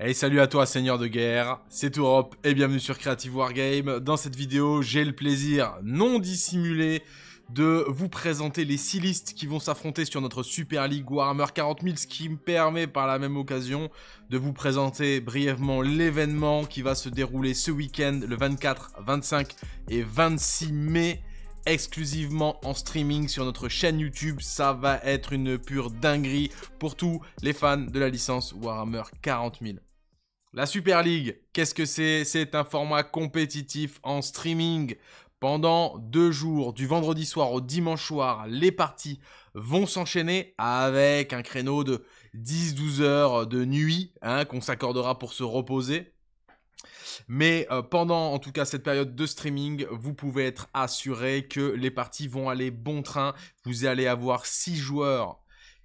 Hey salut à toi seigneur de guerre, c'est Europe et bienvenue sur Creative Wargame. Dans cette vidéo, j'ai le plaisir non dissimulé de vous présenter les 6 listes qui vont s'affronter sur notre Super League Warhammer 40 000, ce qui me permet par la même occasion de vous présenter brièvement l'événement qui va se dérouler ce week-end le 24, 25 et 26 mai exclusivement en streaming sur notre chaîne YouTube. Ça va être une pure dinguerie pour tous les fans de la licence Warhammer 40 000. La Super League, qu'est-ce que c'est C'est un format compétitif en streaming. Pendant deux jours, du vendredi soir au dimanche soir, les parties vont s'enchaîner avec un créneau de 10-12 heures de nuit hein, qu'on s'accordera pour se reposer. Mais euh, pendant en tout cas cette période de streaming, vous pouvez être assuré que les parties vont aller bon train. Vous allez avoir six joueurs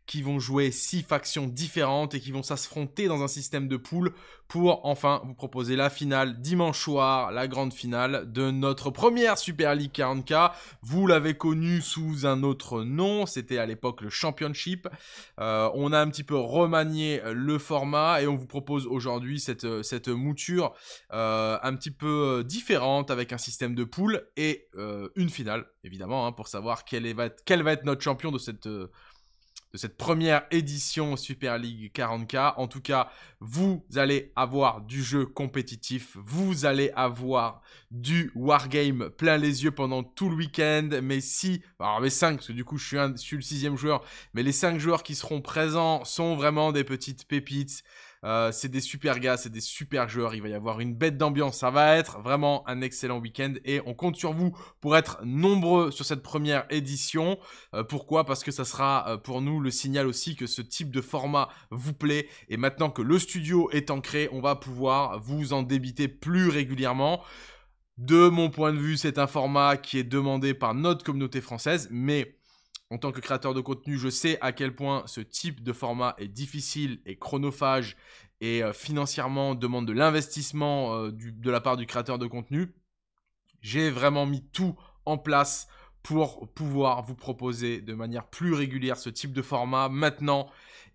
qui vont jouer six factions différentes et qui vont s'affronter dans un système de poule pour enfin vous proposer la finale dimanche soir, la grande finale de notre première Super League 40K. Vous l'avez connu sous un autre nom, c'était à l'époque le Championship. Euh, on a un petit peu remanié le format et on vous propose aujourd'hui cette, cette mouture euh, un petit peu euh, différente avec un système de poule et une finale, évidemment, hein, pour savoir quel, quel va être notre champion de cette de cette première édition Super League 40K. En tout cas, vous allez avoir du jeu compétitif, vous allez avoir du wargame plein les yeux pendant tout le week-end. Mais si, alors cinq, 5, parce que du coup je suis, le sixième joueur, mais les cinq joueurs qui seront présents sont vraiment des petites pépites. Euh, c'est des super gars, c'est des super joueurs. Il va y avoir une bête d'ambiance. Ça va être vraiment un excellent week-end et on compte sur vous pour être nombreux sur cette première édition. Euh, pourquoi Parce que ça sera euh, pour nous le signal aussi que ce type de format vous plaît. Et maintenant que le studio est ancré, on va pouvoir vous en débiter plus régulièrement. De mon point de vue, c'est un format qui est demandé par notre communauté française, mais en tant que créateur de contenu, je sais à quel point ce type de format est difficile et chronophage et euh, financièrement demande de l'investissement euh, de la part du créateur de contenu. J'ai vraiment mis tout en place pour pouvoir vous proposer de manière plus régulière ce type de format maintenant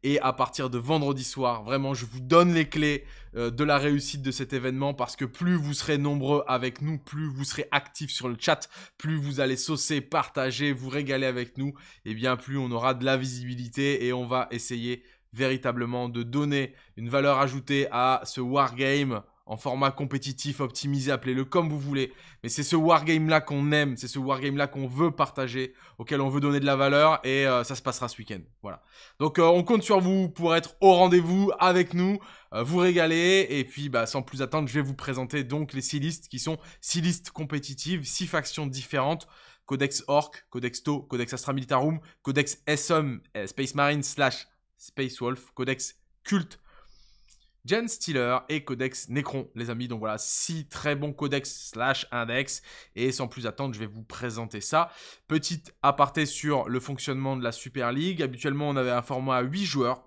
et à partir de vendredi soir. Vraiment, je vous donne les clés euh, de la réussite de cet événement parce que plus vous serez nombreux avec nous, plus vous serez actifs sur le chat, plus vous allez saucer, partager, vous régaler avec nous, et eh bien plus on aura de la visibilité et on va essayer véritablement de donner une valeur ajoutée à ce wargame en format compétitif, optimisé, appelez-le comme vous voulez. Mais c'est ce wargame-là qu'on aime, c'est ce wargame-là qu'on veut partager, auquel on veut donner de la valeur, et euh, ça se passera ce week-end. Voilà. Donc euh, on compte sur vous pour être au rendez-vous avec nous, euh, vous régaler, et puis bah, sans plus attendre, je vais vous présenter donc les six listes qui sont six listes compétitives, six factions différentes. Codex Orc, Codex To, Codex Astra Militarum, Codex SM, Space Marine slash Space Wolf, Codex Cult. Gen Steeler et Codex Necron, les amis. Donc voilà, six très bons codex slash index. Et sans plus attendre, je vais vous présenter ça. Petite aparté sur le fonctionnement de la Super League. Habituellement, on avait un format à 8 joueurs.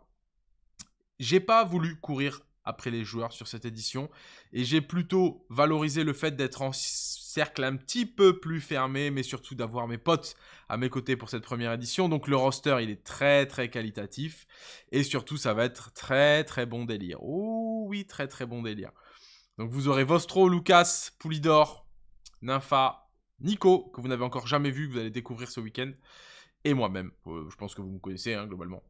J'ai pas voulu courir après les joueurs sur cette édition. Et j'ai plutôt valorisé le fait d'être en cercle un petit peu plus fermé, mais surtout d'avoir mes potes à mes côtés pour cette première édition. Donc le roster, il est très très qualitatif. Et surtout, ça va être très très bon délire. Oh oui, très très bon délire. Donc vous aurez Vostro, Lucas, Poulidor, Nympha, Nico, que vous n'avez encore jamais vu, que vous allez découvrir ce week-end. Et moi-même, euh, je pense que vous me connaissez hein, globalement.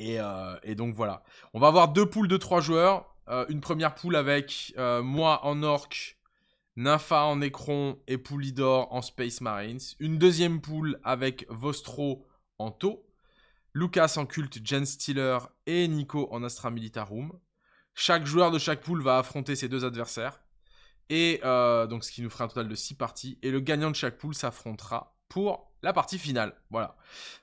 Euh, et, donc voilà. On va avoir deux poules de trois joueurs. Euh, une première poule avec euh, moi en orc, Nympha en écron, et Poulidor en Space Marines. Une deuxième poule avec Vostro en Tau, Lucas en Culte, Gen Steeler et Nico en Astra Militarum. Chaque joueur de chaque poule va affronter ses deux adversaires. Et donc ce qui nous fera un total de six parties. Et le gagnant de chaque poule s'affrontera pour la partie finale. Voilà.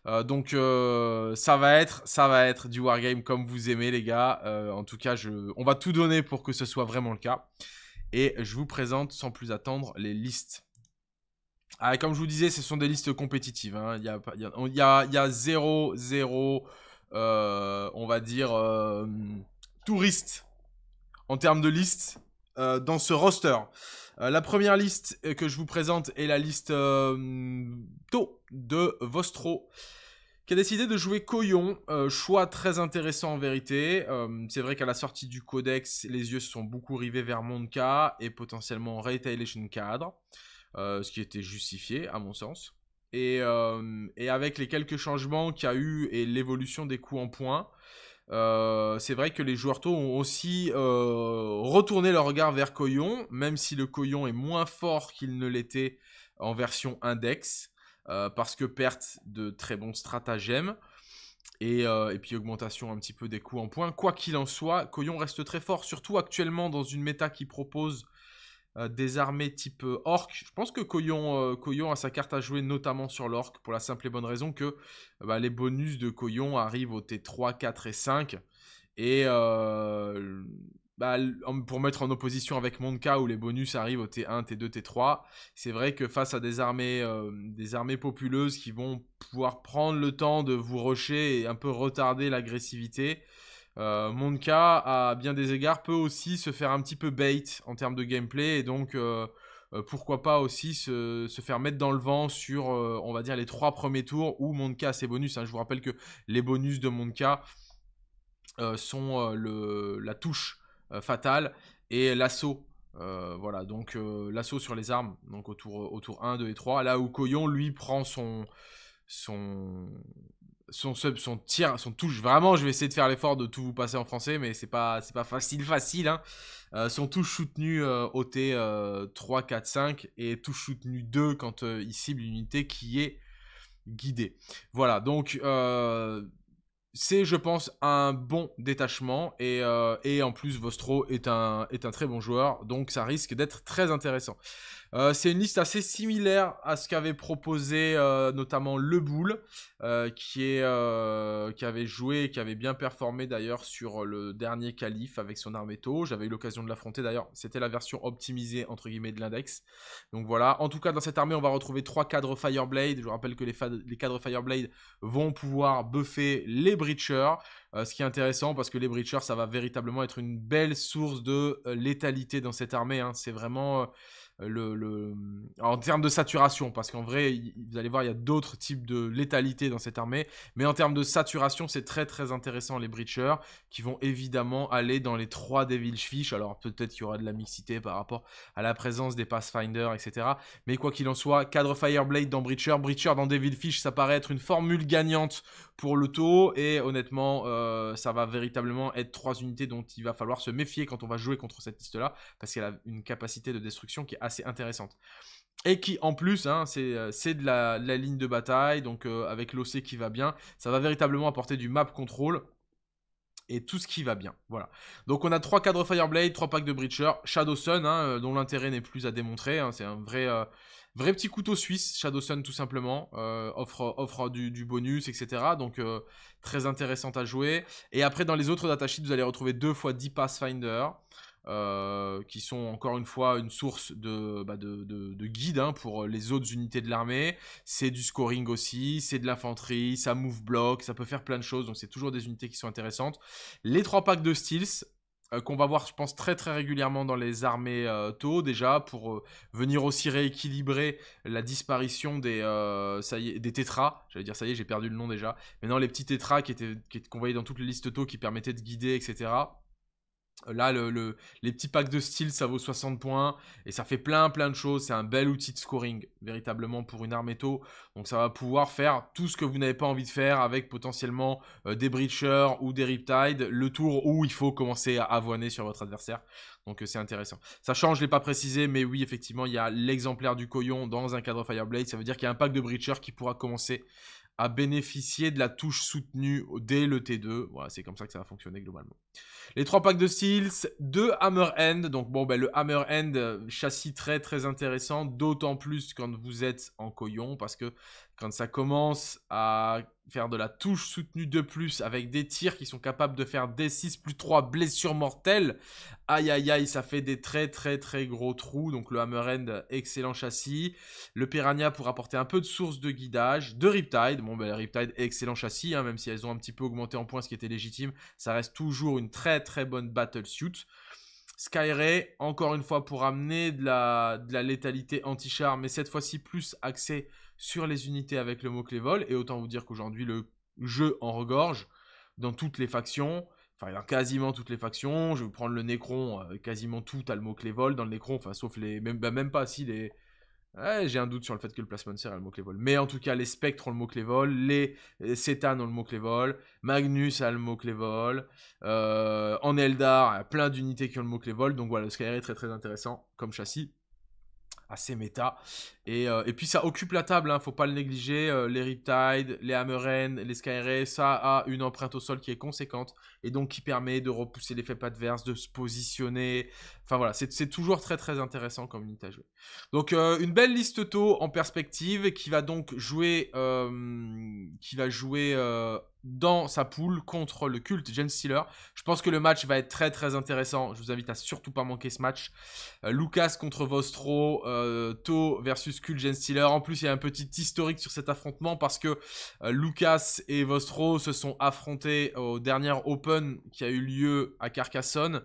Euh, donc euh, ça va être ça va être du wargame comme vous aimez les gars. Euh, en tout cas, on va tout donner pour que ce soit vraiment le cas. Et je vous présente sans plus attendre les listes. Ah, comme je vous disais, ce sont des listes compétitives. Il y, a, zéro, zéro, on va dire, touriste en termes de listes dans ce roster. Euh, la première liste euh, que je vous présente est la liste euh, To de Vostro qui a décidé de jouer Coyon, choix très intéressant en vérité. c'est vrai qu'à la sortie du codex, les yeux se sont beaucoup rivés vers Monka et potentiellement Retailation Cadre, ce qui était justifié à mon sens. Et, et avec les quelques changements qu'il y a eu et l'évolution des coups en points, euh, c'est vrai que les joueurs tôt ont aussi euh, retourné leur regard vers Coyon, même si le Coyon est moins fort qu'il ne l'était en version index, euh, parce que perte de très bons stratagèmes. Et, et, puis augmentation un petit peu des coûts en points. Quoi qu'il en soit, Coyon reste très fort, surtout actuellement dans une méta qui propose euh, des armées type euh, orc. Je pense que euh, Koyon, a sa carte à jouer notamment sur l'orc pour la simple et bonne raison que bah, les bonus de Koyon arrivent au T3, 4 et 5. Et bah, pour mettre en opposition avec Monka où les bonus arrivent au T1, T2, T3, c'est vrai que face à des armées, des armées populeuses qui vont pouvoir prendre le temps de vous rusher et un peu retarder l'agressivité, euh, Monka, à bien des égards, peut aussi se faire un petit peu bait en termes de gameplay et donc euh, euh, pourquoi pas aussi se, faire mettre dans le vent sur, on va dire, les trois premiers tours où Monka a ses bonus. Hein. Je vous rappelle que les bonus de Monka sont le, la touche fatale et l'assaut. voilà, donc l'assaut sur les armes, donc autour, autour 1, 2 et 3. Là où Coyon, lui, prend son, son tir, son touche. Vraiment, je vais essayer de faire l'effort de tout vous passer en français, mais c'est pas, pas facile, facile. Hein. Euh, son touche soutenue au OT 3, 4, 5 et touche soutenu 2 quand euh, il cible une unité qui est guidée. Voilà, donc euh, c'est, je pense, un bon détachement et, en plus, Vostro est un, est un très bon joueur, donc ça risque d'être très intéressant. Euh, c'est une liste assez similaire à ce qu'avait proposé euh, notamment Le euh, qui, est, qui avait joué et qui avait bien performé d'ailleurs sur le dernier calife avec son arméto. J'avais eu l'occasion de l'affronter d'ailleurs. C'était la version optimisée entre guillemets de l'index. Donc voilà. En tout cas, dans cette armée, on va retrouver trois cadres Fireblade. Je vous rappelle que les, cadres Fireblade vont pouvoir buffer les Breachers. ce qui est intéressant parce que les Breachers, ça va véritablement être une belle source de létalité dans cette armée. Hein. C'est vraiment, Mm, en termes de saturation, parce qu'en vrai, vous allez voir, il y a d'autres types de létalité dans cette armée, mais en termes de saturation, c'est très très intéressant les Breachers, qui vont évidemment aller dans les trois Devil's Fish, alors peut-être qu'il y aura de la mixité par rapport à la présence des Pathfinder, etc. Mais quoi qu'il en soit, cadre Fireblade dans Breacher, Breacher dans Devil Fish, ça paraît être une formule gagnante pour le taux, et honnêtement, euh, ça va véritablement être trois unités dont il va falloir se méfier quand on va jouer contre cette liste-là, parce qu'elle a une capacité de destruction qui est assez intéressante. Et qui en plus, hein, c'est euh, de la, ligne de bataille, donc euh, avec l'OC qui va bien, ça va véritablement apporter du map control et tout ce qui va bien. Voilà. Donc on a trois cadres Fireblade, trois packs de Breacher, Shadow Sun, hein, euh, dont l'intérêt n'est plus à démontrer. Hein, c'est un vrai, vrai petit couteau suisse, Shadow Sun tout simplement. offre offre du, bonus, etc. Donc très intéressante à jouer. Et après dans les autres datasheets, vous allez retrouver deux fois 10 Pathfinder. Euh, qui sont encore une fois une source de, bah, de, guide hein, pour euh, les autres unités de l'armée. C'est du scoring aussi, c'est de l'infanterie, ça move block, ça peut faire plein de choses, donc c'est toujours des unités qui sont intéressantes. Les trois packs de steals, euh, qu'on va voir, je pense, très très régulièrement dans les armées tôt déjà, pour venir aussi rééquilibrer la disparition des, ça y des tétras. J'allais dire ça y est, j'ai perdu le nom déjà. Mais non, les petits tétras qui étaient qu'on voyait dans toutes les listes tôt qui permettaient de guider, etc. Là, les petits packs de style, ça vaut 60 points. Et ça fait plein, plein de choses. C'est un bel outil de scoring, véritablement, pour une arme Donc, ça va pouvoir faire tout ce que vous n'avez pas envie de faire avec potentiellement euh, des breachers ou des riptides. Le tour où il faut commencer à avoiner sur votre adversaire. Donc, euh, c'est intéressant. Ça change, je ne l'ai pas précisé. Mais oui, effectivement, il y a l'exemplaire du coyon dans un cadre Fireblade. Ça veut dire qu'il y a un pack de breachers qui pourra commencer à bénéficier de la touche soutenue dès le T2. Voilà, c'est comme ça que ça va fonctionner globalement. Les trois packs de Seals, deux Hammer End. Donc bon, ben, le Hammer End, euh, châssis très très intéressant, d'autant plus quand vous êtes en coyon, parce que quand ça commence à faire de la touche soutenue de plus avec des tirs qui sont capables de faire des 6 plus 3 blessures mortelles, aïe aïe aïe, ça fait des très très très gros trous. Donc le Hammer End, excellent châssis. Le Piranha pour apporter un peu de source de guidage. De Riptide, bon ben Riptide, excellent châssis, hein, même si elles ont un petit peu augmenté en points, ce qui était légitime, ça reste toujours une une très très bonne battle suit. Skyray, encore une fois pour amener de la, de la létalité anti-char, mais cette fois-ci plus axé sur les unités avec le mot-clé vol. Et autant vous dire qu'aujourd'hui, le jeu en regorge dans toutes les factions. Enfin, quasiment toutes les factions. Je vais prendre le Necron, euh, quasiment tout a le mot-clé vol dans le Necron, enfin, sauf les. Même, bah, même pas, si les, j'ai un doute sur le fait que le placement sert a le mot-clé vol. Mais en tout cas, les spectres ont le mot-clé vol, les Cétan euh, ont le mot-clé vol, Magnus a le mot-clé vol, euh, en Eldar, plein d'unités qui ont le mot-clé vol. Donc voilà, le Skyray est très très intéressant comme châssis assez méta. Euh, et, puis ça occupe la table, hein, faut pas le négliger. les Riptide, les Hammeren, les Skyray, ça a une empreinte au sol qui est conséquente et donc qui permet de repousser l'effet adverse, de se positionner. Enfin voilà, c'est toujours très très intéressant comme unité à jouer. Donc euh, une belle liste tôt en perspective qui va donc jouer, euh, qui va jouer euh, dans sa poule contre le culte Gen Stealer. Je pense que le match va être très très intéressant. Je vous invite à surtout pas manquer ce match. Lucas contre Vostro, euh, versus culte Gen Stealer. En plus, il y a un petit historique sur cet affrontement parce que Lucas et Vostro se sont affrontés au dernier Open qui a eu lieu à Carcassonne.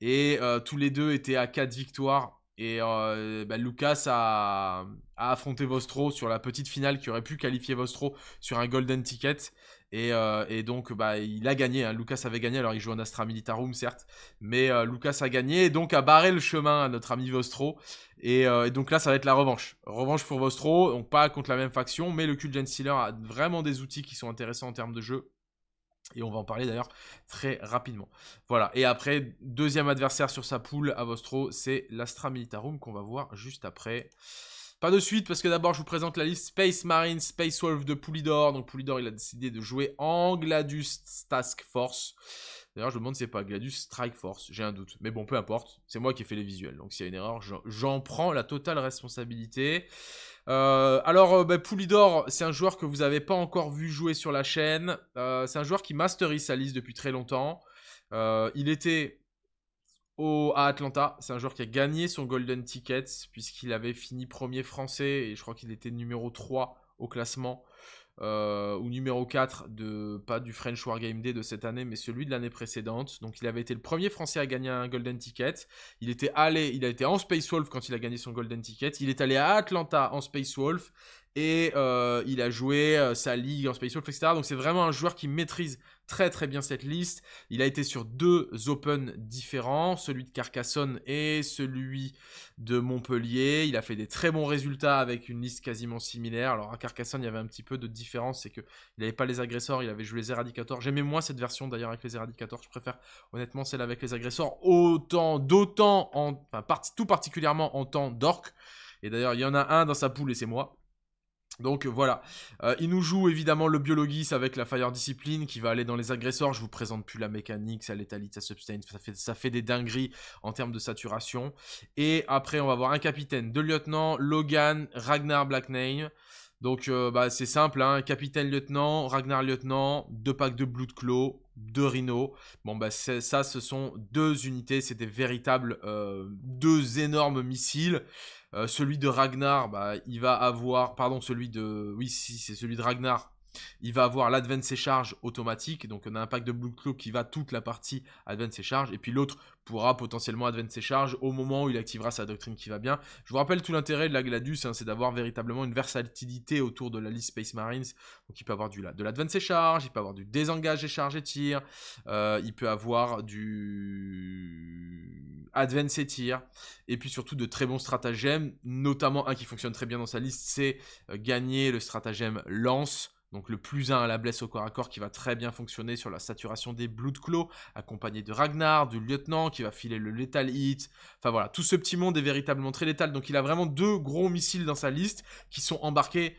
Et euh, tous les deux étaient à 4 victoires. Et euh, bah, Lucas a, affronté Vostro sur la petite finale qui aurait pu qualifier Vostro sur un golden ticket. Et, euh, donc bah, il a gagné. Hein. Lucas avait gagné. Alors il joue en Astra Militarum, certes. Mais Lucas a gagné et donc a barré le chemin à notre ami Vostro. Et, donc là, ça va être la revanche. Revanche pour Vostro. Donc pas contre la même faction. Mais le cul de a vraiment des outils qui sont intéressants en termes de jeu. Et on va en parler d'ailleurs très rapidement. Voilà. Et après, deuxième adversaire sur sa poule à Vostro, c'est l'Astra Militarum qu'on va voir juste après. Pas de suite, parce que d'abord, je vous présente la liste Space Marine, Space Wolf de Poulidor. Donc, Poulidor, il a décidé de jouer en Gladius Task Force. D'ailleurs, je me demande si c'est pas Gladius Strike Force. J'ai un doute. Mais bon, peu importe. C'est moi qui ai fait les visuels. Donc, s'il y a une erreur, j'en prends la totale responsabilité. Euh, alors, euh, ben, Poulidor, c'est un joueur que vous n'avez pas encore vu jouer sur la chaîne. Euh, c'est un joueur qui masterise sa liste depuis très longtemps. il était au, à Atlanta. C'est un joueur qui a gagné son Golden Ticket puisqu'il avait fini premier français et je crois qu'il était numéro 3 au classement euh, ou numéro 4 de pas du French War Game Day de cette année, mais celui de l'année précédente. Donc il avait été le premier Français à gagner un Golden Ticket. Il était allé, il a été en Space Wolf quand il a gagné son Golden Ticket. Il est allé à Atlanta en Space Wolf et euh, il a joué euh, sa ligue en Space Wolf, etc. Donc c'est vraiment un joueur qui maîtrise très très bien cette liste. Il a été sur deux Open différents, celui de Carcassonne et celui de Montpellier. Il a fait des très bons résultats avec une liste quasiment similaire. Alors à Carcassonne, il y avait un petit peu de différence, c'est qu'il n'avait pas les agresseurs, il avait joué les éradicateurs. J'aimais moins cette version d'ailleurs avec les éradicateurs, je préfère honnêtement celle avec les agresseurs, autant, d'autant, en, tout particulièrement en temps d'orc. Et d'ailleurs, il y en a un dans sa poule et c'est moi. Donc euh, voilà, euh, il nous joue évidemment le biologiste avec la fire discipline qui va aller dans les agresseurs. Je vous présente plus la mécanique, ça létalité, sa substance, ça fait, ça fait des dingueries en termes de saturation. Et après, on va avoir un capitaine, deux lieutenants, Logan, Ragnar Blackname. Donc euh, bah, c'est simple, un hein. capitaine lieutenant, Ragnar lieutenant, deux packs de Blood Claw, deux Rhino. Bon bah ça, ce sont deux unités, c'est des véritables, deux énormes missiles. Euh, celui de Ragnar, bah, il va avoir, pardon, celui de, oui, si c'est celui de Ragnar, il va avoir l'advance et charge automatique, donc on a un pack de Blue Claw qui va toute la partie advance et charge, et puis l'autre pourra potentiellement advance et charge au moment où il activera sa doctrine qui va bien. Je vous rappelle tout l'intérêt de la Gladius, hein, c'est d'avoir véritablement une versatilité autour de la liste Space Marines. Donc il peut avoir du, de l'advance et charge, il peut avoir du désengage et charge et tir, euh, il peut avoir du advance et tir, et puis surtout de très bons stratagèmes, notamment un qui fonctionne très bien dans sa liste, c'est euh, gagner le stratagème lance donc le plus 1 à la blesse au corps à corps qui va très bien fonctionner sur la saturation des Blood Claw, accompagné de Ragnar, du lieutenant qui va filer le Lethal Hit. Enfin voilà, tout ce petit monde est véritablement très létal. Donc il a vraiment deux gros missiles dans sa liste qui sont embarqués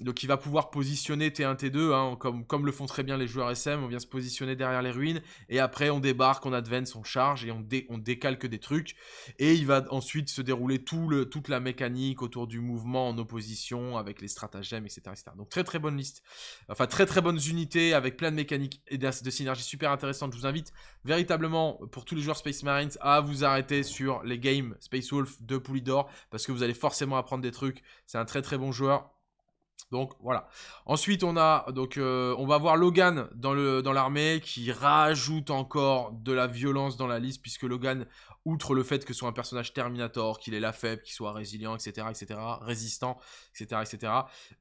donc il va pouvoir positionner T1, T2, hein, comme, comme, le font très bien les joueurs SM, on vient se positionner derrière les ruines, et après on débarque, on advance, on charge, et on, décalque des trucs, et il va ensuite se dérouler tout le, toute la mécanique autour du mouvement en opposition, avec les stratagèmes, etc., Donc très très bonne liste, enfin très très bonnes unités, avec plein de mécaniques et de, de synergies super intéressantes, je vous invite véritablement, pour tous les joueurs Space Marines, à vous arrêter sur les games Space Wolf de Poulidor, parce que vous allez forcément apprendre des trucs, c'est un très très bon joueur, donc voilà. Ensuite, on a donc euh, on va voir Logan dans le dans l'armée qui rajoute encore de la violence dans la liste puisque Logan outre le fait que ce soit un personnage Terminator, qu'il est la faible, qu'il soit résilient, etc., etc., résistant, etc., etc.,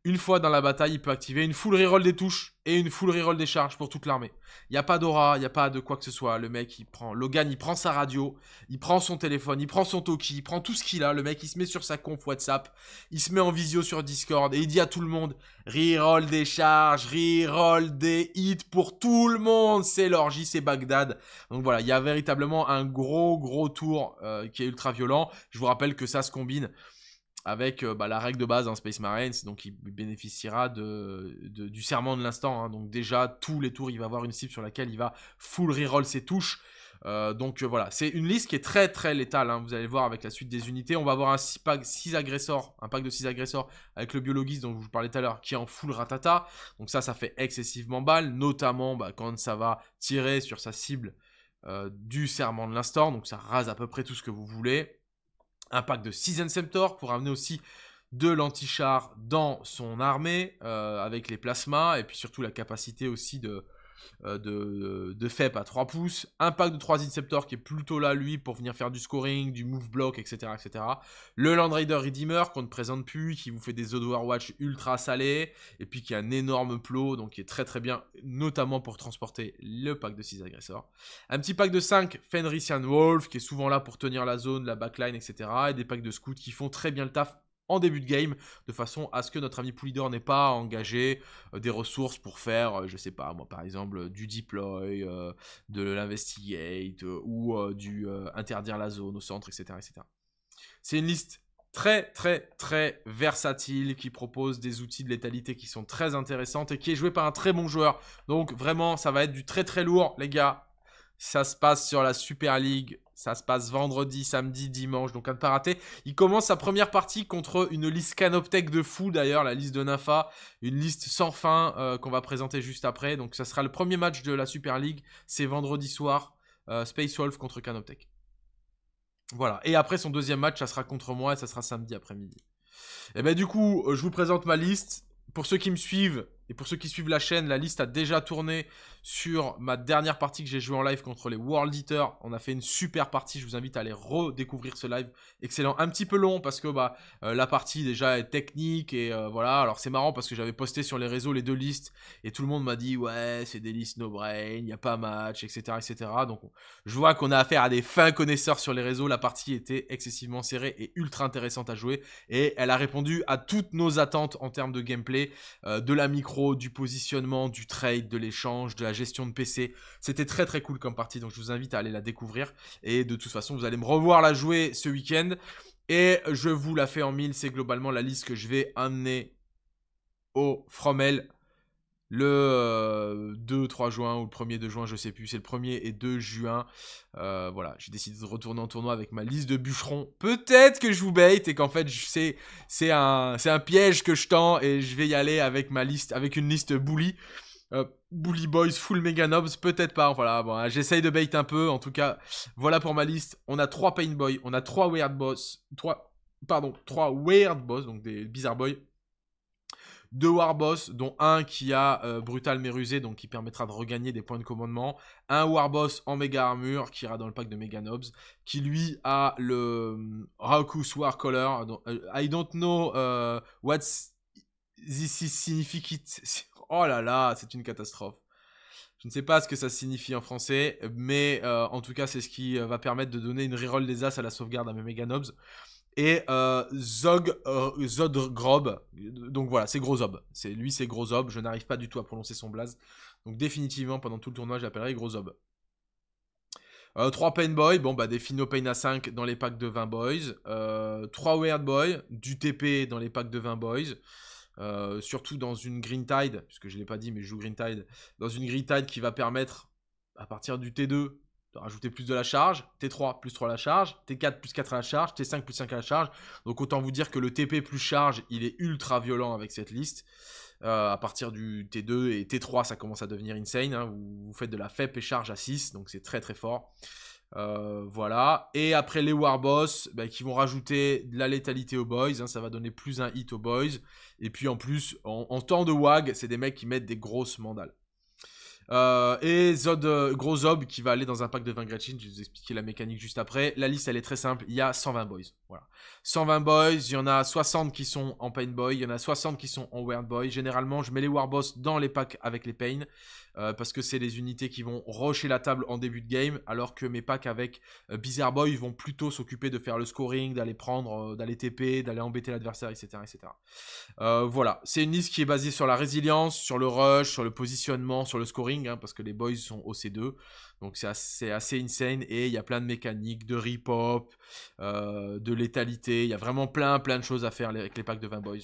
une fois dans la bataille, il peut activer une full reroll des touches et une full reroll des charges pour toute l'armée. Il n'y a pas d'aura, il n'y a pas de quoi que ce soit. Le mec, il prend Logan, il prend sa radio, il prend son téléphone, il prend son Toki, il prend tout ce qu'il a. Le mec, il se met sur sa conf WhatsApp, il se met en visio sur Discord et il dit à tout le monde reroll des charges, reroll des hits pour tout le monde. C'est l'orgie, c'est Bagdad. Donc voilà, il y a véritablement un gros, gros tour euh, qui est ultra violent. Je vous rappelle que ça se combine avec euh, bah, la règle de base en hein, Space Marines, donc il bénéficiera de, du serment de l'instant. Hein. donc déjà, tous les tours, il va avoir une cible sur laquelle il va full reroll ses touches. Euh, donc voilà, c'est une liste qui est très très létale. Hein. Vous allez voir avec la suite des unités. On va avoir un pack, 6 agresseurs, un pack de 6 agresseurs avec le biologiste dont je vous parlais tout à l'heure qui est en full ratata. Donc ça, ça fait excessivement balle, notamment bah, quand ça va tirer sur sa cible euh, du serment de l'instant, donc ça rase à peu près tout ce que vous voulez. Un pack de Season Semptor pour amener aussi de l'antichar dans son armée euh, avec les plasmas et puis surtout la capacité aussi de, euh, de, de FEP à 3 pouces, un pack de 3 Inceptors qui est plutôt là lui pour venir faire du scoring, du move block, etc. etc. Le Land Raider Redeemer qu'on ne présente plus, qui vous fait des Watch ultra salés, et puis qui a un énorme plot, donc qui est très très bien, notamment pour transporter le pack de 6 agresseurs. Un petit pack de 5 Fenrisian Wolf qui est souvent là pour tenir la zone, la backline, etc. Et des packs de scouts qui font très bien le taf en début de game, de façon à ce que notre ami Poulidor n'ait pas engagé euh, des ressources pour faire, euh, je sais pas, moi par exemple, du deploy, euh, de l'investigate, ou du interdire la zone au centre, etc. etc. C'est une liste très très très versatile qui propose des outils de létalité qui sont très intéressantes et qui est joué par un très bon joueur. Donc vraiment ça va être du très très lourd les gars. Ça se passe sur la Super League. Ça se passe vendredi, samedi, dimanche, donc à ne pas rater. Il commence sa première partie contre une liste Canoptech de fou d'ailleurs, la liste de Nafa, une liste sans fin euh, qu'on va présenter juste après. Donc ça sera le premier match de la Super League, c'est vendredi soir, euh, Space Wolf contre Canoptech. Voilà, et après son deuxième match, ça sera contre moi et ça sera samedi après-midi. Et eh bien du coup, euh, je vous présente ma liste. Pour ceux qui me suivent, et pour ceux qui suivent la chaîne, la liste a déjà tourné sur ma dernière partie que j'ai jouée en live contre les World Eaters. On a fait une super partie, je vous invite à aller redécouvrir ce live. Excellent, un petit peu long parce que bah, euh, la partie déjà est technique et euh, voilà. Alors c'est marrant parce que j'avais posté sur les réseaux les deux listes et tout le monde m'a dit ouais c'est des listes no brain, il n'y a pas match, etc. etc. Donc je vois qu'on a affaire à des fins connaisseurs sur les réseaux. La partie était excessivement serrée et ultra intéressante à jouer et elle a répondu à toutes nos attentes en termes de gameplay, euh, de la micro, du positionnement, du trade, de l'échange, de la gestion de PC. C'était très très cool comme partie, donc je vous invite à aller la découvrir. Et de toute façon, vous allez me revoir la jouer ce week-end. Et je vous la fais en mille, c'est globalement la liste que je vais amener au Fromel le 2-3 euh, juin ou le 1er de juin, je sais plus, c'est le 1er et 2 juin. Euh, voilà, j'ai décidé de retourner en tournoi avec ma liste de bûcherons. Peut-être que je vous bait et qu'en fait, c'est, c'est, un, c'est un piège que je tends et je vais y aller avec ma liste, avec une liste bully. Bully Boys, Full Mega Nobs, peut-être pas. Voilà, bon, j'essaye de bait un peu. En tout cas, voilà pour ma liste. On a trois Pain boys. on a trois Weird Boss, 3, pardon, 3 Weird Boss, donc des Bizarre Boys. Deux War Boss, dont un qui a euh, Brutal mais rusé, donc qui permettra de regagner des points de commandement. Un War Boss en méga armure, qui ira dans le pack de Mega Nobs, qui lui a le euh, Raucous War color euh, I don't know what this is significant oh là là, c'est une catastrophe. Je ne sais pas ce que ça signifie en français, mais euh, en tout cas, c'est ce qui euh, va permettre de donner une reroll des As à la sauvegarde à mes Meganobs. Et euh, Zog, Zodgrob, donc voilà, c'est Grosob. C'est, lui, c'est Grosob, je n'arrive pas du tout à prononcer son blaze. Donc définitivement, pendant tout le tournoi, j'appellerai Grosob. 3 Pain Boys, bon bah des Fino Pain à 5 dans les packs de 20 boys. 3 Weird Boys, du TP dans les packs de 20 boys. Euh, surtout dans une Green Tide, puisque je ne l'ai pas dit, mais je joue Green Tide, dans une Green Tide qui va permettre, à partir du T2, de rajouter plus de la charge, T3 plus 3 à la charge, T4 plus 4 à la charge, T5 plus 5 à la charge. Donc autant vous dire que le TP plus charge, il est ultra violent avec cette liste. Euh, à partir du T2 et T3, ça commence à devenir insane. Hein. vous, faites de la FEP et charge à 6, donc c'est très très fort. Euh, voilà. Et après les Warboss, bah, qui vont rajouter de la létalité aux boys. Hein, ça va donner plus un hit aux boys. Et puis en plus, en, temps de WAG, c'est des mecs qui mettent des grosses mandales. Euh, et Zod, euh, gros Zob qui va aller dans un pack de 20 Gretchen, je vais vous expliquer la mécanique juste après. La liste elle est très simple, il y a 120 boys. Voilà. 120 boys, il y en a 60 qui sont en Pain Boy, il y en a 60 qui sont en Weird Boy. Généralement, je mets les Warboss dans les packs avec les Pain. Euh, parce que c'est les unités qui vont rusher la table en début de game, alors que mes packs avec euh, Bizarre Boy vont plutôt s'occuper de faire le scoring, d'aller prendre, euh, d'aller TP, d'aller embêter l'adversaire, etc. etc. voilà, c'est une liste qui est basée sur la résilience, sur le rush, sur le positionnement, sur le scoring, hein, parce que les boys sont OC2, donc c'est assez, assez, insane, et il y a plein de mécaniques, de rip-hop, de létalité, il y a vraiment plein plein de choses à faire avec les packs de 20 boys.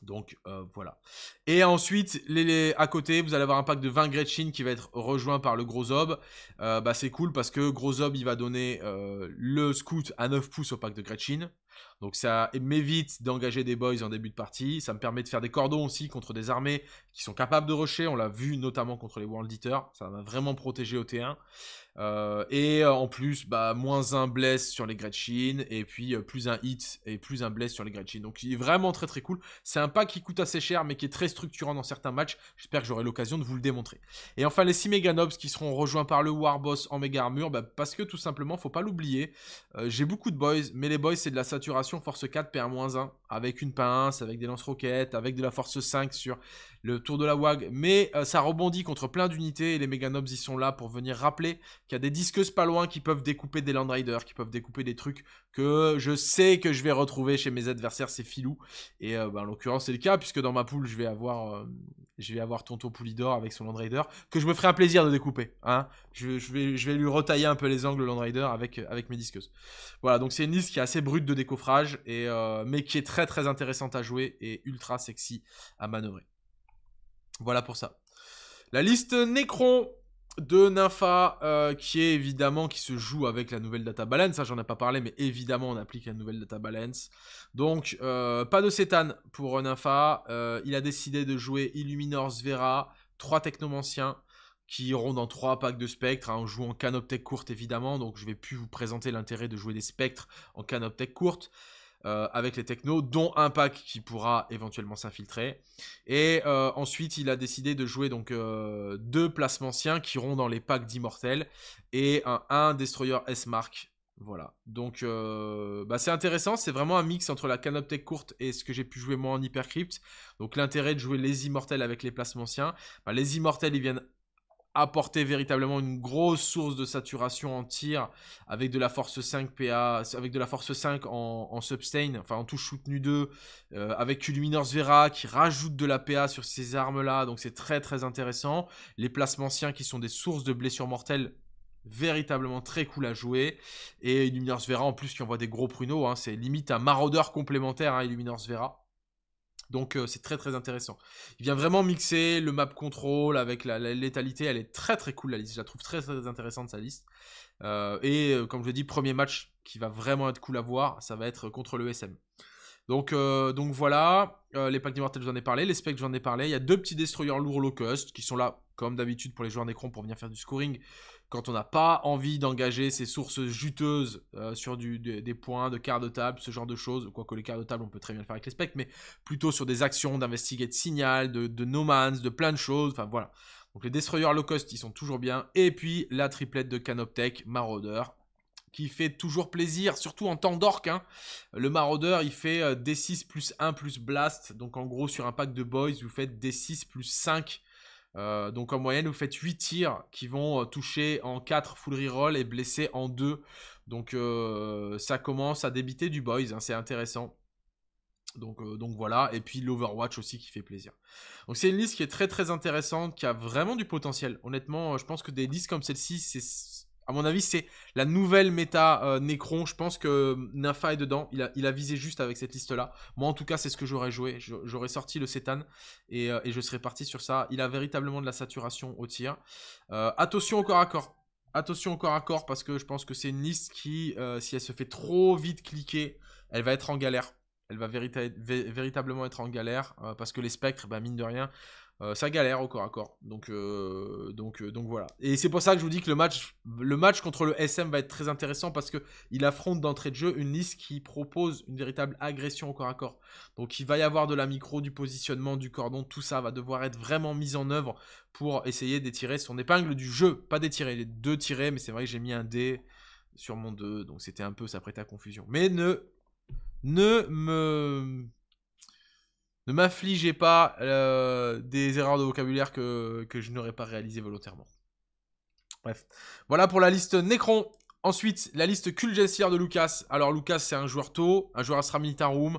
Donc euh, voilà. Et ensuite, les, les, à côté, vous allez avoir un pack de 20 Gretchen qui va être rejoint par le Gros euh, bah, c'est cool parce que Gros il va donner euh, le scout à 9 pouces au pack de Gretchen. Donc ça m'évite d'engager des boys en début de partie, ça me permet de faire des cordons aussi contre des armées qui sont capables de rusher, on l'a vu notamment contre les World Eaters, ça m'a vraiment protégé au T1. Euh, et euh, en plus, bah, moins un bless sur les Gretchen, et puis euh, plus un hit et plus un bless sur les Gretchen. Donc il est vraiment très très cool. C'est un pack qui coûte assez cher, mais qui est très structurant dans certains matchs. J'espère que j'aurai l'occasion de vous le démontrer. Et enfin, les 6 Meganobs qui seront rejoints par le Warboss en méga armure, bah, parce que tout simplement, faut pas l'oublier, j'ai beaucoup de boys, mais les boys c'est de la saturation, force 4, moins 1 avec une pince, avec des lance-roquettes, avec de la force 5 sur le tour de la WAG, mais euh, ça rebondit contre plein d'unités et les méganobs ils sont là pour venir rappeler qu'il y a des disqueuses pas loin qui peuvent découper des Land qui peuvent découper des trucs que je sais que je vais retrouver chez mes adversaires, c'est filou. Et euh, bah, en l'occurrence c'est le cas puisque dans ma poule je vais avoir, euh, je vais avoir Tonto Poulidor avec son Land que je me ferai un plaisir de découper. Hein. Je, vais, lui retailler un peu les angles Land Rider avec, avec mes disqueuses. Voilà donc c'est une liste qui est assez brute de décoffrage et mais qui est très très intéressante à jouer et ultra sexy à manœuvrer. Voilà pour ça. La liste Necron de Nympha, euh, qui est évidemment, qui se joue avec la nouvelle data balance, ça j'en ai pas parlé, mais évidemment on applique la nouvelle data balance. Donc, euh, pas de Cétan pour euh, Nympha, il a décidé de jouer Illuminor Svera, 3 technomanciens, qui iront dans trois packs de spectres, hein. en jouant canoptech courte évidemment, donc je vais plus vous présenter l'intérêt de jouer des spectres en canoptech courte. Euh, avec les technos, dont un pack qui pourra éventuellement s'infiltrer. Et euh, ensuite, il a décidé de jouer donc euh, deux placementiens qui iront dans les packs d'immortels et un, Destroyer S-Mark. Voilà, donc euh, bah, c'est intéressant, c'est vraiment un mix entre la canoptech courte et ce que j'ai pu jouer moi en hypercrypt. Donc l'intérêt de jouer les immortels avec les placementiens, bah, les immortels ils viennent apporter véritablement une grosse source de saturation en tir avec de la force 5 PA, avec de la force 5 en, en enfin en touche soutenu 2, euh, avec Illuminor's Vera qui rajoute de la PA sur ces armes-là, donc c'est très très intéressant. Les siens qui sont des sources de blessures mortelles véritablement très cool à jouer. Et Illuminors Vera en plus qui envoie des gros pruneaux, hein, c'est limite un maraudeur complémentaire à hein, Illuminors Vera. Donc euh, c'est très très intéressant. Il vient vraiment mixer le map control avec la, létalité. Elle est très très cool la liste. Je la trouve très très intéressante sa liste. Euh, et euh, comme je l'ai dit, premier match qui va vraiment être cool à voir, ça va être contre le SM. Donc, donc voilà, les packs d'immortels j'en ai parlé, les specs j'en ai parlé. Il y a deux petits destroyers lourds low cost qui sont là comme d'habitude pour les joueurs d'écran, pour venir faire du scoring quand on n'a pas envie d'engager ses sources juteuses euh, sur du, des, points de quart de table, ce genre de choses, quoique les cartes de table, on peut très bien le faire avec les specs, mais plutôt sur des actions d'investigate de signal, de, de no man's, de plein de choses, enfin voilà. Donc les destroyers low cost, ils sont toujours bien. Et puis la triplette de Canoptech, Marauder, qui fait toujours plaisir, surtout en temps d'orque hein. Le Marauder, il fait euh, D6 plus 1 plus blast. Donc en gros, sur un pack de boys, vous faites D6 plus 5 euh, donc en moyenne, vous faites 8 tirs qui vont euh, toucher en 4 full reroll et blesser en 2. Donc euh, ça commence à débiter du boys, hein, c'est intéressant. Donc, donc, voilà, et puis l'Overwatch aussi qui fait plaisir. Donc c'est une liste qui est très très intéressante, qui a vraiment du potentiel. Honnêtement, je pense que des listes comme celle-ci, c'est à mon avis, c'est la nouvelle méta euh, Necron. Je pense que Nympha est dedans. Il a, il a visé juste avec cette liste-là. Moi, en tout cas, c'est ce que j'aurais joué. J'aurais sorti le Cétan euh, et, je serais parti sur ça. Il a véritablement de la saturation au tir. Euh, attention au corps à corps. Attention au corps à corps parce que je pense que c'est une liste qui, si elle se fait trop vite cliquer, elle va être en galère elle va véritablement être en galère parce que les spectres, bah, mine de rien, euh, ça galère au corps à corps. Donc, euh, donc, euh, donc voilà. Et c'est pour ça que je vous dis que le match, le match contre le SM va être très intéressant parce qu'il affronte d'entrée de jeu une liste qui propose une véritable agression au corps à corps. Donc il va y avoir de la micro, du positionnement, du cordon, tout ça va devoir être vraiment mis en œuvre pour essayer d'étirer son épingle du jeu. Pas d'étirer, les deux tirés, mais c'est vrai que j'ai mis un dé sur mon 2, donc c'était un peu, ça prêtait à confusion. Mais ne, ne me ne m'affligez pas euh, des erreurs de vocabulaire que, je n'aurais pas réalisées volontairement. Bref. Voilà pour la liste Necron. Ensuite, la liste cul de Lucas. Alors, Lucas, c'est un joueur tôt, un joueur Astra Militarum.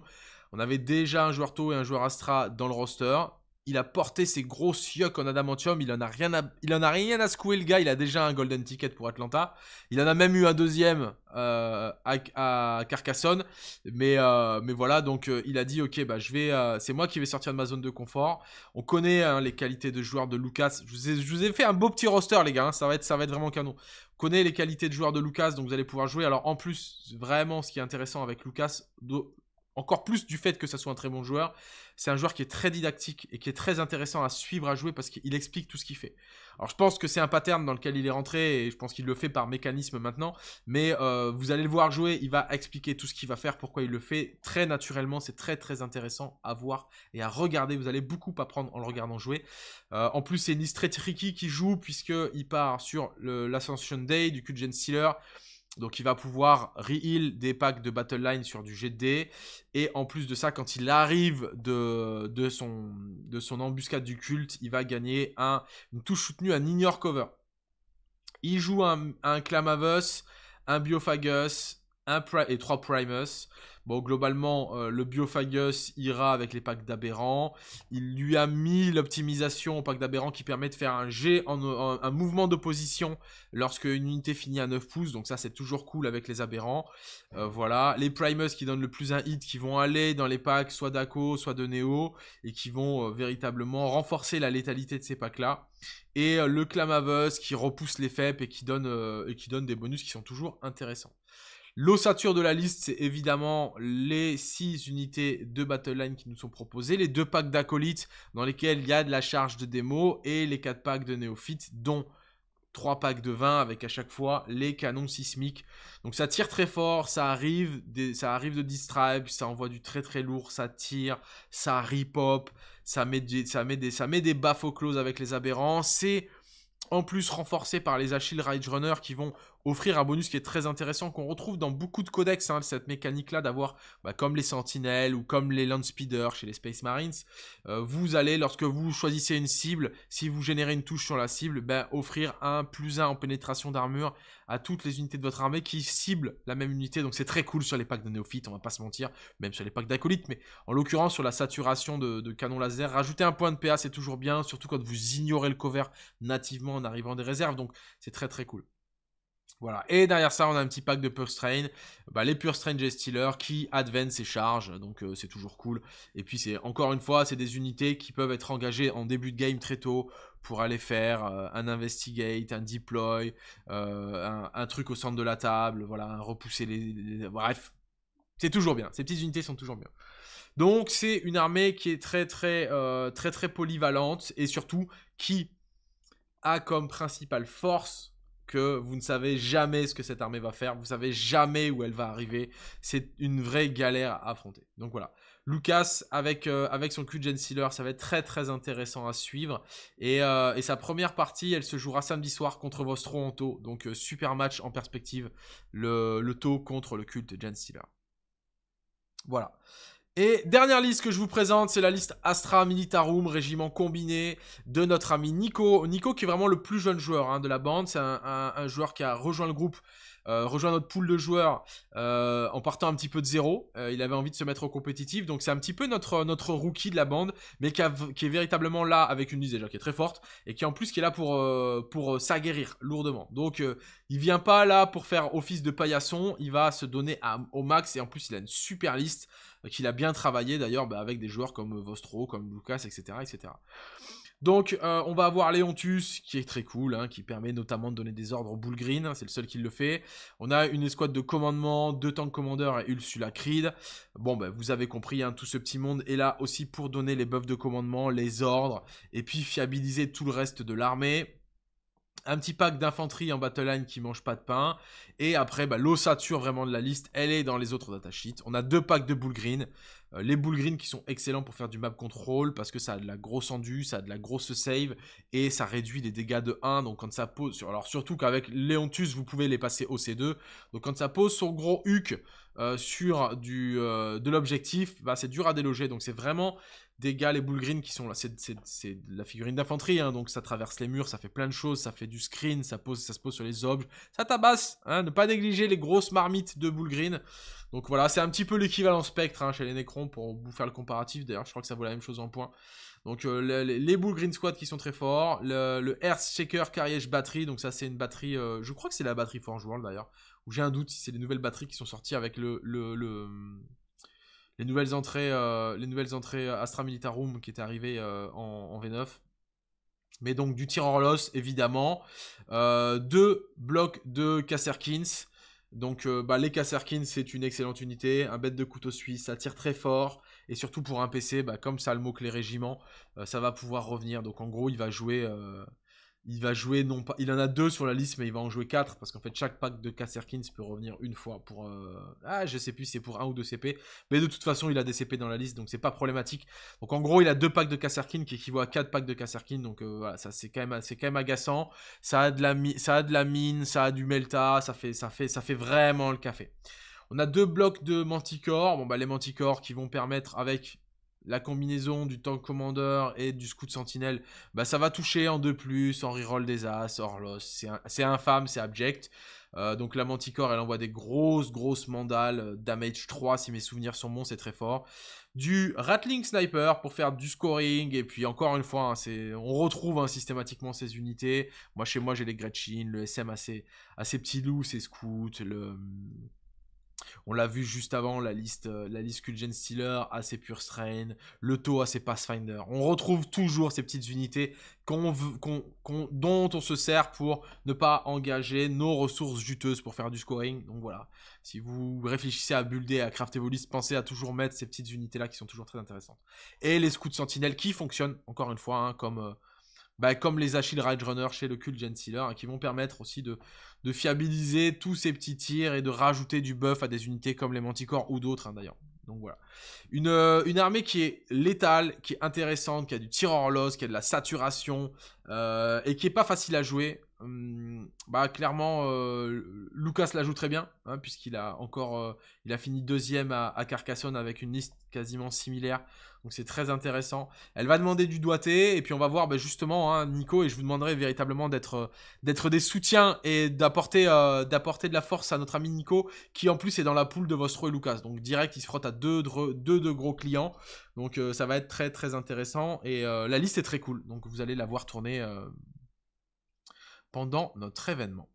On avait déjà un joueur tôt et un joueur Astra dans le roster. Il a porté ses grosses yucks en adamantium. Il en a rien à, il en a rien à secouer le gars. Il a déjà un golden ticket pour Atlanta. Il en a même eu un deuxième euh, à, Carcassonne. Mais euh, mais voilà, donc euh, il a dit ok, bah c'est moi qui vais sortir de ma zone de confort. On connaît hein, les qualités de joueur de Lucas. Je vous, ai, fait un beau petit roster les gars. Hein, ça va être ça va être vraiment canon connaît les qualités de joueur de Lucas, donc vous allez pouvoir jouer. Alors en plus, vraiment, ce qui est intéressant avec Lucas, encore plus du fait que ça soit un très bon joueur, c'est un joueur qui est très didactique et qui est très intéressant à suivre, à jouer parce qu'il explique tout ce qu'il fait. Alors je pense que c'est un pattern dans lequel il est rentré et je pense qu'il le fait par mécanisme maintenant. Mais euh, vous allez le voir jouer, il va expliquer tout ce qu'il va faire, pourquoi il le fait très naturellement. C'est très très intéressant à voir et à regarder. Vous allez beaucoup apprendre en le regardant jouer. Euh, en plus c'est une liste très qui joue puisqu'il part sur l'Ascension Day du Q-Gen Stealer. Donc il va pouvoir re-heal des packs de Battle Line sur du GD. Et en plus de ça, quand il arrive de, de, son, de son embuscade du culte, il va gagner un, une touche soutenue, un ignore cover. Il joue un, un Clamavus, un Biophagus, un et trois Primus. Bon, globalement, euh, le Biophagus ira avec les packs d'aberrants. Il lui a mis l'optimisation au pack d'aberrants qui permet de faire un G, en, un mouvement d'opposition lorsqu'une lorsque une unité finit à 9 pouces. Donc ça, c'est toujours cool avec les aberrants. Euh, voilà. Les Primus qui donnent le plus un hit, qui vont aller dans les packs soit d'Ako, soit de Neo, et qui vont euh, véritablement renforcer la létalité de ces packs-là. Et le Clamavus qui repousse les FEP et qui donne, et qui donne des bonus qui sont toujours intéressants. L'ossature de la liste, c'est évidemment les 6 unités de Battleline qui nous sont proposées, les 2 packs d'acolytes dans lesquels il y a de la charge de démo et les 4 packs de néophytes dont 3 packs de 20 avec à chaque fois les canons sismiques. Donc ça tire très fort, ça arrive, ça arrive de distribe, ça envoie du très très lourd, ça tire, ça rip ça met, ça met des, ça met des baffes au close avec les aberrants. C'est en plus renforcé par les Achille Ride Runner qui vont offrir un bonus qui est très intéressant, qu'on retrouve dans beaucoup de codex, hein, cette mécanique-là d'avoir, bah, comme les sentinelles ou comme les land speeders chez les Space Marines, euh, vous allez, lorsque vous choisissez une cible, si vous générez une touche sur la cible, ben, offrir un plus 1 en pénétration d'armure à toutes les unités de votre armée qui ciblent la même unité, donc c'est très cool sur les packs de néophytes, on va pas se mentir, même sur les packs d'acolytes, mais en l'occurrence sur la saturation de, de canon laser, rajouter un point de PA c'est toujours bien, surtout quand vous ignorez le cover nativement en arrivant des réserves, donc c'est très très cool. Voilà. Et derrière ça, on a un petit pack de Pure Strain. Bah, les Pure Strain qui advance et charge. Donc euh, c'est toujours cool. Et puis c'est encore une fois, c'est des unités qui peuvent être engagées en début de game très tôt pour aller faire euh, un investigate, un deploy, euh, un, truc au centre de la table, voilà, repousser les, Bref, c'est toujours bien. Ces petites unités sont toujours bien. Donc c'est une armée qui est très très très très polyvalente et surtout qui a comme principale force que vous ne savez jamais ce que cette armée va faire, vous savez jamais où elle va arriver. C'est une vraie galère à affronter. Donc voilà. Lucas avec, euh, avec son culte Gen Sealer, ça va être très très intéressant à suivre. Et, euh, sa première partie, elle se jouera samedi soir contre Vostro taux, Donc euh, super match en perspective, le, le taux contre le culte Gen Sealer. Voilà. Et dernière liste que je vous présente, c'est la liste Astra Militarum, régiment combiné de notre ami Nico. Nico qui est vraiment le plus jeune joueur hein, de la bande, c'est un, joueur qui a rejoint le groupe, euh, rejoint notre pool de joueurs euh, en partant un petit peu de zéro. Euh, il avait envie de se mettre au compétitif, donc c'est un petit peu notre, notre rookie de la bande, mais qui, est véritablement là avec une liste déjà qui est très forte et qui en plus qui est là pour, pour s'aguerrir lourdement. Donc il vient pas là pour faire office de paillasson, il va se donner au max et en plus il a une super liste qu'il a bien travaillé d'ailleurs bah, avec des joueurs comme Vostro, comme Lucas, etc. etc. Donc euh, on va avoir Léontus qui est très cool, hein, qui permet notamment de donner des ordres au Bull Green, c'est le seul qui le fait. On a une escouade de commandement, deux tanks commandeurs et Ursula Creed. Bon bah vous avez compris, hein, tout ce petit monde est là aussi pour donner les buffs de commandement, les ordres, et puis fiabiliser tout le reste de l'armée un petit pack d'infanterie en battle line qui mange pas de pain. Et après, bah, l'ossature vraiment de la liste, elle est dans les autres datasheets. On a deux packs de bull green. Euh, les bull green qui sont excellents pour faire du map control parce que ça a de la grosse endu, ça a de la grosse save et ça réduit les dégâts de 1. Donc quand ça pose, sur... alors surtout qu'avec Léontus, vous pouvez les passer au C2. Donc quand ça pose son gros huc euh, sur euh, de l'objectif, bah, c'est dur à déloger. Donc c'est vraiment des gars, les boules green qui sont là. C'est de la figurine d'infanterie, hein. donc ça traverse les murs, ça fait plein de choses, ça fait du screen, ça, pose, ça se pose sur les objets, ça tabasse. Hein, ne pas négliger les grosses marmites de boules green. Donc voilà, c'est un petit peu l'équivalent spectre hein, chez les Necrons pour vous faire le comparatif. D'ailleurs, je crois que ça vaut la même chose en point Donc euh, les, boules Green Squad qui sont très forts, le, le Earth Shaker Carriage Battery, donc ça c'est une batterie, euh, je crois que c'est la batterie Forge World d'ailleurs, où j'ai un doute si c'est les nouvelles batteries qui sont sorties avec le les nouvelles entrées, euh, les nouvelles entrées euh, Astra Militarum qui étaient arrivées euh, en, V9. Mais donc du tir los évidemment. deux blocs de Kasserkins. Donc bah, les Kasserkins, c'est une excellente unité. Un bête de couteau suisse, ça tire très fort. Et surtout pour un PC, bah, comme ça le mot que les régiments, ça va pouvoir revenir. Donc en gros, il va jouer il va jouer non pas. Il en a deux sur la liste, mais il va en jouer quatre parce qu'en fait chaque pack de Kasserkins peut revenir une fois pour. Euh, ah, je sais plus, c'est pour un ou deux CP. Mais de toute façon, il a des CP dans la liste, donc c'est pas problématique. Donc en gros, il a deux packs de Kasserkins qui équivaut à quatre packs de Kasserkins. Donc euh, voilà, ça c'est quand même quand même agaçant. Ça a de la ça de la mine, ça a du Melta, ça fait ça fait ça fait vraiment le café. On a deux blocs de Manticore. Bon bah les Manticore qui vont permettre avec la combinaison du Tank Commander et du Scout Sentinel, bah, ça va toucher en 2+, plus, en reroll des As, hors C'est infâme, c'est abject. Euh, donc la Manticore, elle envoie des grosses, grosses mandales. Euh, damage 3, si mes souvenirs sont bons, c'est très fort. Du Rattling Sniper pour faire du scoring. Et puis encore une fois, hein, on retrouve hein, systématiquement ces unités. Moi, chez moi, j'ai les Gretchen, le SM assez, assez petit loup, c'est Scouts, le... On l'a vu juste avant, la liste, euh, la liste Kulgen Stealer à ses Pure Strain, le taux assez ses Pathfinder. On retrouve toujours ces petites unités dont on se sert pour ne pas engager nos ressources juteuses pour faire du scoring. Donc voilà, si vous réfléchissez à builder, à crafter vos listes, pensez à toujours mettre ces petites unités-là qui sont toujours très intéressantes. Et les scouts sentinelles qui fonctionnent, encore une fois, hein, comme... Euh, bah, comme les Achilles Ride Runner chez le Cult Gen Sealer, hein, qui vont permettre aussi de, fiabiliser tous ces petits tirs et de rajouter du buff à des unités comme les Manticore ou d'autres hein, d'ailleurs. Donc voilà. Euh, une, armée qui est létale, qui est intéressante, qui a du tir en loss, qui a de la saturation, euh, et qui est pas facile à jouer. Hum, bah clairement, euh, Lucas la joue très bien, hein, puisqu'il a encore, euh, il a fini deuxième à, Carcassonne avec une liste quasiment similaire. Donc c'est très intéressant. Elle va demander du doigté et puis on va voir bah, justement hein, Nico et je vous demanderai véritablement d'être euh, d'être des soutiens et d'apporter d'apporter de la force à notre ami Nico qui en plus est dans la poule de Vostro et Lucas. Donc direct il se frotte à deux deux, gros clients. Donc ça va être très très intéressant et la liste est très cool. Donc vous allez la voir tourner pendant notre événement.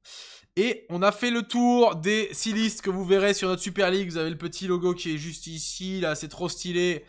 Et on a fait le tour des 6 listes que vous verrez sur notre Super League. Vous avez le petit logo qui est juste ici, là c'est trop stylé.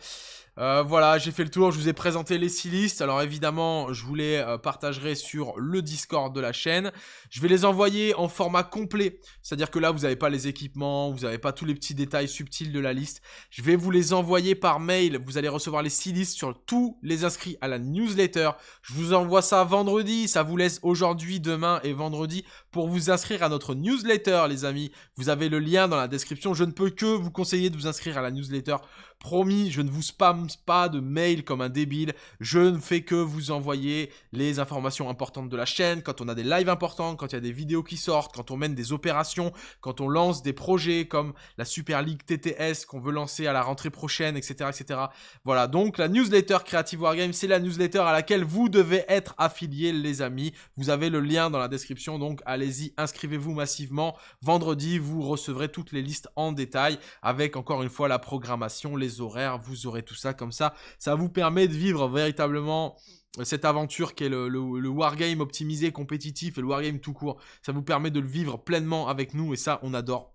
Euh, voilà, j'ai fait le tour, je vous ai présenté les 6 listes. Alors évidemment, je vous les euh, partagerai sur le Discord de la chaîne. Je vais les envoyer en format complet. C'est-à-dire que là, vous n'avez pas les équipements, vous n'avez pas tous les petits détails subtils de la liste. Je vais vous les envoyer par mail. Vous allez recevoir les 6 listes sur tous les inscrits à la newsletter. Je vous envoie ça vendredi. Ça vous laisse aujourd'hui, demain et vendredi pour vous inscrire à notre newsletter, les amis. Vous avez le lien dans la description. Je ne peux que vous conseiller de vous inscrire à la newsletter. Promis, je ne vous spamme pas de mails comme un débile. Je ne fais que vous envoyer les informations importantes de la chaîne, quand on a des lives importants, quand il y a des vidéos qui sortent, quand on mène des opérations, quand on lance des projets comme la Super League TTS qu'on veut lancer à la rentrée prochaine, etc. etc. Voilà, donc la newsletter Creative Wargame, c'est la newsletter à laquelle vous devez être affilié, les amis. Vous avez le lien dans la description, donc allez allez-y, inscrivez-vous massivement. Vendredi, vous recevrez toutes les listes en détail avec encore une fois la programmation, les horaires, vous aurez tout ça comme ça. Ça vous permet de vivre véritablement cette aventure qui est le, wargame optimisé, compétitif et le wargame tout court. Ça vous permet de le vivre pleinement avec nous et ça, on adore.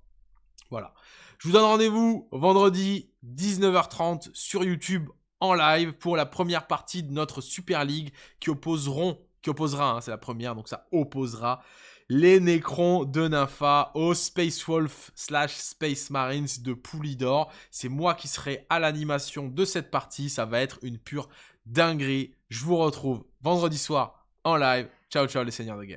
Voilà. Je vous donne rendez-vous vendredi 19h30 sur YouTube en live pour la première partie de notre Super League qui opposeront, qui opposera, hein, c'est la première, donc ça opposera les Necrons de Nympha au Space Wolf slash Space Marines de Poulidor. C'est moi qui serai à l'animation de cette partie. Ça va être une pure dinguerie. Je vous retrouve vendredi soir en live. Ciao, ciao les seigneurs de guerre.